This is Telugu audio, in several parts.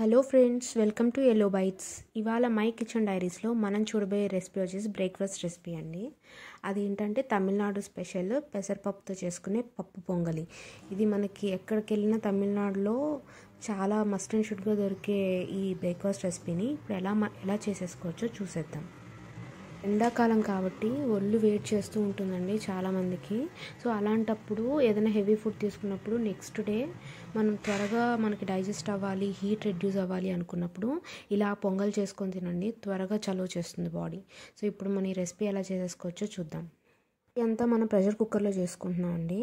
hello friends welcome to yellow bites ఇవాళ మై కిచెన్ డైరీస్లో మనం చూడబోయే రెసిపీ వచ్చేసి బ్రేక్ఫాస్ట్ రెసిపీ అండి అది ఏంటంటే తమిళనాడు స్పెషల్ పెసరపప్పుతో చేసుకునే పప్పు పొంగలి ఇది మనకి ఎక్కడికి వెళ్ళినా తమిళనాడులో చాలా మస్ట్ అండ్ షుడ్గా దొరికే ఈ బ్రేక్ఫాస్ట్ రెసిపీని ఇప్పుడు ఎలా ఎలా చేసేసుకోవచ్చో చూసేద్దాం ఎండాకాలం కాబట్టి ఒళ్ళు వెయిట్ చేస్తూ ఉంటుందండి చాలామందికి సో అలాంటప్పుడు ఏదైనా హెవీ ఫుడ్ తీసుకున్నప్పుడు నెక్స్ట్ డే మనం త్వరగా మనకి డైజెస్ట్ అవ్వాలి హీట్ రెడ్యూస్ అవ్వాలి అనుకున్నప్పుడు ఇలా పొంగల్ చేసుకొని తినండి త్వరగా చలో చేస్తుంది బాడీ సో ఇప్పుడు మన ఈ రెసిపీ ఎలా చేసేసుకోవచ్చో చూద్దాం అంతా మనం ప్రెషర్ కుక్కర్లో చేసుకుంటున్నాం అండి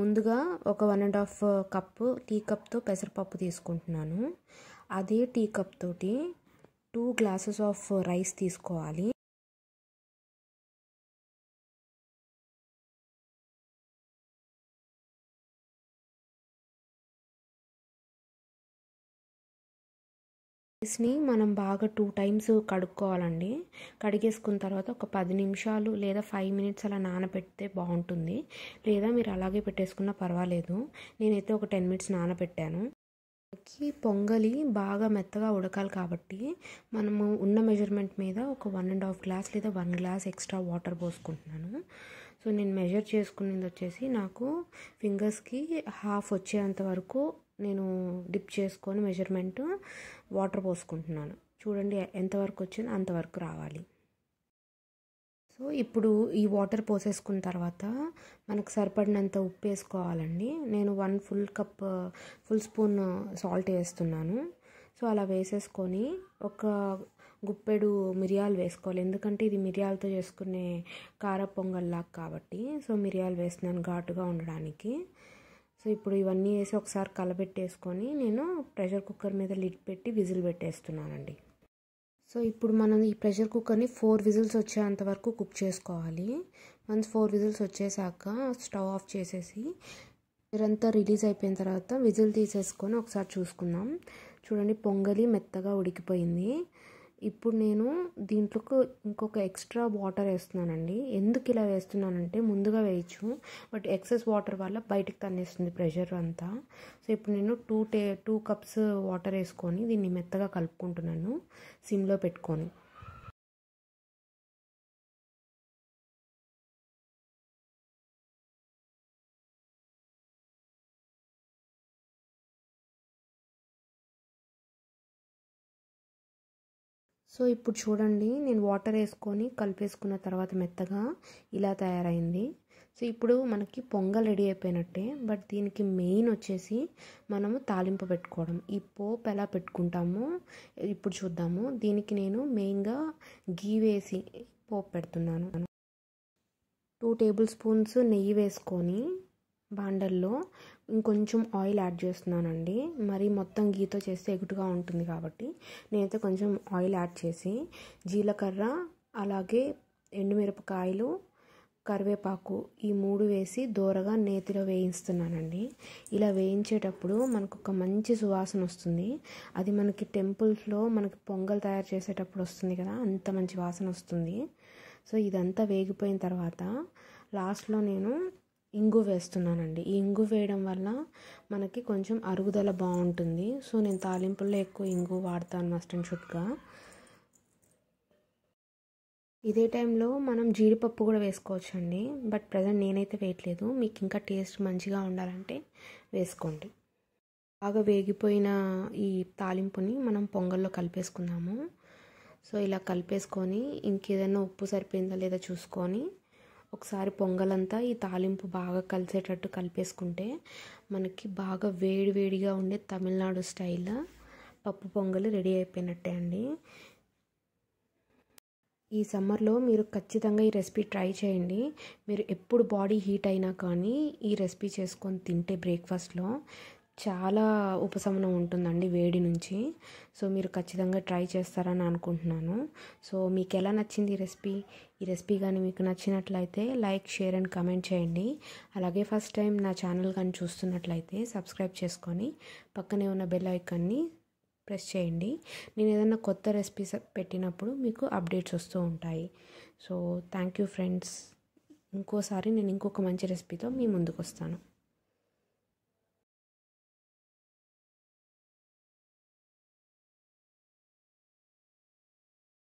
ముందుగా ఒక one and half cup tea కప్తో పెసరపప్పు తీసుకుంటున్నాను అదే టీ కప్ తోటి టూ గ్లాసెస్ ఆఫ్ రైస్ తీసుకోవాలి రైస్ని మనం బాగా టూ టైమ్స్ కడుక్కోవాలండి కడిగేసుకున్న తర్వాత ఒక పది నిమిషాలు లేదా ఫైవ్ మినిట్స్ అలా నానబెడితే బాగుంటుంది లేదా మీరు అలాగే పెట్టేసుకున్నా పర్వాలేదు నేనైతే ఒక టెన్ మినిట్స్ నానబెట్టాను పొంగలి బాగా మెత్తగా ఉడకాలి కాబట్టి మనము ఉన్న మెజర్మెంట్ మీద ఒక వన్ అండ్ హాఫ్ గ్లాస్ లేదా వన్ గ్లాస్ ఎక్స్ట్రా వాటర్ పోసుకుంటున్నాను సో నేను మెజర్ చేసుకునేది వచ్చేసి నాకు ఫింగర్స్కి హాఫ్ వచ్చేంత వరకు నేను డిప్ చేసుకొని మెజర్మెంట్ వాటర్ పోసుకుంటున్నాను చూడండి ఎంతవరకు వచ్చిందో అంతవరకు రావాలి సో ఇప్పుడు ఈ వాటర్ పోసేసుకున్న తర్వాత మనకు సరిపడినంత ఉప్పు వేసుకోవాలండి నేను one full cup full spoon salt వేస్తున్నాను సో అలా వేసేసుకొని ఒక గుప్పెడు మిరియాలు వేసుకోవాలి ఎందుకంటే ఇది మిరియాలతో చేసుకునే కార పొంగల్లాగా కాబట్టి సో మిరియాలు వేస్తున్నాను ఘాటుగా ఉండడానికి సో ఇప్పుడు ఇవన్నీ వేసి ఒకసారి కలబెట్టేసుకొని నేను ప్రెషర్ కుక్కర్ మీద లిడ్ పెట్టి విజిల్ పెట్టేస్తున్నానండి సో ఇప్పుడు మనం ఈ ప్రెషర్ కుక్కర్ని ఫోర్ విజిల్స్ వచ్చేంత వరకు కుక్ చేసుకోవాలి వన్స్ ఫోర్ విజిల్స్ వచ్చేసాక స్టవ్ ఆఫ్ చేసేసి ఇదంతా రిలీజ్ అయిపోయిన తర్వాత విజిల్ తీసేసుకొని ఒకసారి చూసుకుందాం చూడండి పొంగలి మెత్తగా ఉడికిపోయింది ఇప్పుడు నేను దీంట్లోకి ఇంకొక ఎక్స్ట్రా వాటర్ వేస్తున్నానండి ఎందుకు ఇలా వేస్తున్నానంటే ముందుగా వేయచ్చు బట్ ఎక్సెస్ వాటర్ వల్ల బయటకు తన్నేస్తుంది ప్రెషర్ అంతా సో ఇప్పుడు నేను టూ టే టూ కప్స్ వాటర్ వేసుకొని దీన్ని మెత్తగా కలుపుకుంటున్నాను సిమ్లో పెట్టుకొని సో ఇప్పుడు చూడండి నేను వాటర్ వేసుకొని కలిపేసుకున్న తర్వాత మెత్తగా ఇలా తయారైంది సో ఇప్పుడు మనకి పొంగల్ రెడీ అయిపోయినట్టే బట్ దీనికి మెయిన్ వచ్చేసి మనము తాలింపు పెట్టుకోవడం ఈ పోపు ఎలా పెట్టుకుంటామో ఇప్పుడు చూద్దాము దీనికి నేను మెయిన్గా గీ వేసి పోపు పెడుతున్నాను టూ టేబుల్ స్పూన్స్ నెయ్యి వేసుకొని బాండల్లో ఇంకొంచెం ఆయిల్ యాడ్ చేస్తున్నానండి మరి మొత్తం గీతో చేస్తే ఎగుటుగా ఉంటుంది కాబట్టి నేనైతే కొంచెం ఆయిల్ యాడ్ చేసి జీలకర్ర అలాగే ఎండుమిరపకాయలు కరివేపాకు ఈ మూడు వేసి దూరగా నేతిలో వేయిస్తున్నానండి ఇలా వేయించేటప్పుడు మనకు ఒక మంచి సువాసన వస్తుంది అది మనకి టెంపుల్స్లో మనకి పొంగల్ తయారు చేసేటప్పుడు వస్తుంది కదా అంత మంచి వాసన వస్తుంది సో ఇదంతా వేగిపోయిన తర్వాత లాస్ట్లో నేను ఇంగు వేస్తున్నానండి ఈ ఇంగు వేయడం వల్ల మనకి కొంచెం అరుగుదల బాగుంటుంది సో నేను తాలింపుల్లో ఎక్కువ ఇంగు వాడతాను మస్టన్ చుట్టుగా ఇదే టైంలో మనం జీడిపప్పు కూడా వేసుకోవచ్చండి బట్ ప్రజెంట్ నేనైతే వేయట్లేదు మీకు ఇంకా టేస్ట్ మంచిగా ఉండాలంటే వేసుకోండి బాగా వేగిపోయిన ఈ తాలింపుని మనం పొంగల్లో కలిపేసుకుందాము సో ఇలా కలిపేసుకొని ఇంకేదైనా ఉప్పు సరిపోయిందా లేదా చూసుకొని ఒకసారి పొంగలంతా ఈ తాలింపు బాగా కలిసేటట్టు కలిపేసుకుంటే మనకి బాగా వేడివేడిగా ఉండే తమిళనాడు స్టైల్ పప్పు పొంగలి రెడీ అయిపోయినట్టే అండి ఈ సమ్మర్లో మీరు ఖచ్చితంగా ఈ రెసిపీ ట్రై చేయండి మీరు ఎప్పుడు బాడీ హీట్ అయినా కానీ ఈ రెసిపీ చేసుకొని తింటే బ్రేక్ఫాస్ట్లో చాలా ఉపశమనం ఉంటుందండి వేడి నుంచి సో మీరు ఖచ్చితంగా ట్రై చేస్తారని అనుకుంటున్నాను సో మీకు ఎలా నచ్చింది ఈ రెసిపీ ఈ రెసిపీ కానీ మీకు నచ్చినట్లయితే లైక్ షేర్ అండ్ కమెంట్ చేయండి అలాగే ఫస్ట్ టైం నా ఛానల్ కానీ చూస్తున్నట్లయితే సబ్స్క్రైబ్ చేసుకొని పక్కనే ఉన్న బెల్ ఐకాన్ని ప్రెస్ చేయండి నేను ఏదైనా కొత్త రెసిపీస్ పెట్టినప్పుడు మీకు అప్డేట్స్ వస్తూ ఉంటాయి సో థ్యాంక్ యూ ఫ్రెండ్స్ ఇంకోసారి నేను ఇంకొక మంచి రెసిపీతో మీ ముందుకు వస్తాను